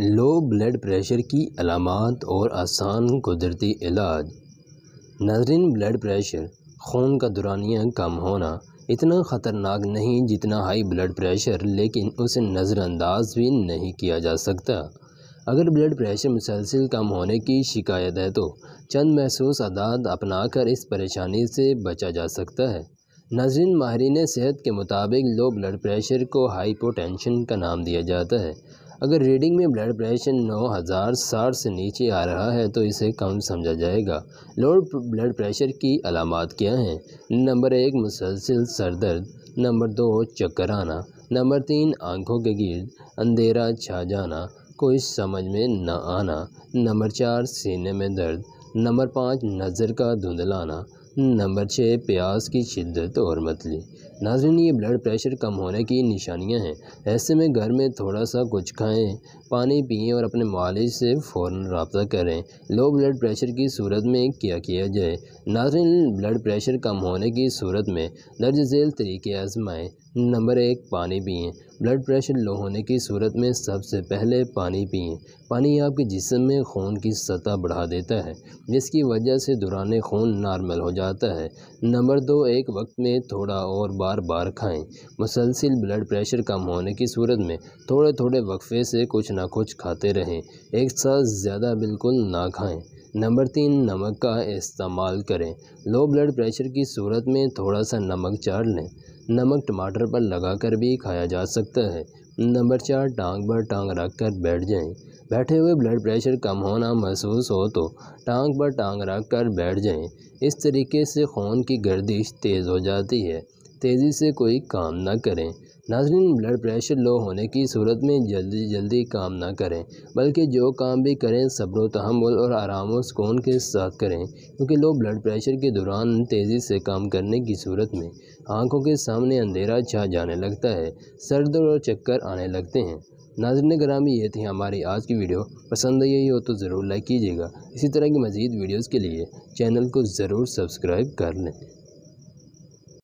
लो blood pressure की अलामत और आसान कुदरती इलाज नाजरीन ब्लड प्रेशर खून का दुरानिया कम होना इतना ख़तरनाक नहीं जितना हाई ब्लड प्रेशर लेकिन उसे नज़रअंदाज भी नहीं किया जा सकता अगर ब्लड प्रेशर मुसलसिल कम होने की शिकायत है तो चंद महसूस आदात अपनाकर इस परेशानी से बचा जा सकता है नाजरन माहरीन सेहत के मुताबिक लो ब्लड प्रेशर को हाइपोटेंशन का नाम दिया जाता है अगर रीडिंग में ब्लड प्रेशर नौ हज़ार साठ से नीचे आ रहा है तो इसे कम समझा जाएगा लो ब्लड प्रेशर की अलामत क्या हैं नंबर एक मुसलसिल सर दर्द नंबर दो चक्कर आना नंबर तीन आंखों के गिर्द अंधेरा छा जाना कोई समझ में न आना नंबर चार सीने में दर्द नंबर पाँच नज़र का धुंधलाना नंबर छः प्यास की शिद्दत और मतली नाजन ये ब्लड प्रेशर कम होने की निशानियां हैं ऐसे में घर में थोड़ा सा कुछ खाएं पानी पिए और अपने मालिज से फ़ौर रबता करें लो ब्लड प्रेशर की सूरत में क्या किया जाए नाजन ब्लड प्रेशर कम होने की सूरत में दर्ज झेल तरीके आजमाएँ नंबर एक पानी पिए ब्लड प्रेशर लो होने की सूरत में सबसे पहले पानी पिए पानी आपके जिसम में खून की सतह बढ़ा देता है जिसकी वजह से दुरान खून नॉर्मल हो जाता जाता है नंबर दो एक वक्त में थोड़ा और बार बार खाएं मुसलसिल ब्लड प्रेशर कम होने की सूरत में थोड़े थोड़े वक्फे से कुछ ना कुछ खाते रहें एक साथ ज़्यादा बिल्कुल ना खाएं नंबर तीन नमक का इस्तेमाल करें लो ब्लड प्रेशर की सूरत में थोड़ा सा नमक चाट लें नमक टमाटर पर लगाकर भी खाया जा सकता है नंबर चार टांग पर टांग रख कर बैठ जाएं बैठे हुए ब्लड प्रेशर कम होना महसूस हो तो टांग पर टांग रख कर बैठ जाएं इस तरीके से खून की गर्दिश तेज़ हो जाती है तेज़ी से कोई काम ना करें नाजरीन ब्लड प्रेशर लो होने की सूरत में जल्दी जल्दी काम ना करें बल्कि जो काम भी करें सब्र तहमुल और आराम और सुकून के साथ करें क्योंकि लो ब्लड प्रेशर के दौरान तेज़ी से काम करने की सूरत में आंखों के सामने अंधेरा छा जाने लगता है सर दर्द और चक्कर आने लगते हैं नाजरन ग्रामी ये थी हमारी आज की वीडियो पसंद आई हो तो ज़रूर लाइक कीजिएगा इसी तरह की मज़ीद वीडियोज़ के लिए चैनल को ज़रूर सब्सक्राइब कर लें